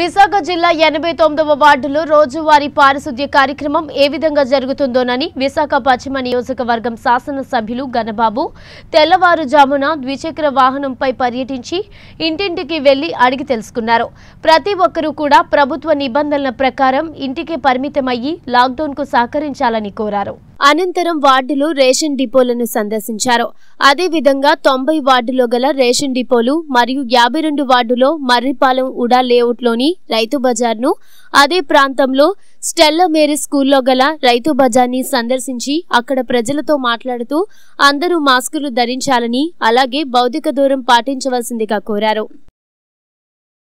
విశాఖ జిల్లా ఎనభై తొమ్మిదవ వార్డులో రోజువారీ పారిశుద్ధ్య కార్యక్రమం ఏ విధంగా జరుగుతుందోనని విశాఖ పశ్చిమ నియోజకవర్గం శాసనసభ్యులు గనబాబు తెల్లవారుజామున ద్విచక్ర వాహనంపై పర్యటించి ఇంటింటికి వెళ్లి అడిగి తెలుసుకున్నారు ప్రతి ఒక్కరూ కూడా ప్రభుత్వ నిబంధనల ప్రకారం ఇంటికే పరిమితమయ్యి లాక్డౌన్కు సహకరించాలని కోరారు అనంతరం వార్డులు రేషన్ డిపోలను సందర్శించారు అదేవిధంగా తొంభై వార్డులో గల రేషన్ డిపోలు మరియు యాభై రెండు వార్డులో మర్రిపాలెం ఉడా లేఅవుట్లోని రైతు బజార్ను అదే ప్రాంతంలో స్టెల్లో మేరీ స్కూల్లో గల రైతు బజార్ని సందర్శించి అక్కడ ప్రజలతో మాట్లాడుతూ అందరూ మాస్కులు ధరించాలని అలాగే భౌతిక దూరం పాటించవలసిందిగా కోరారు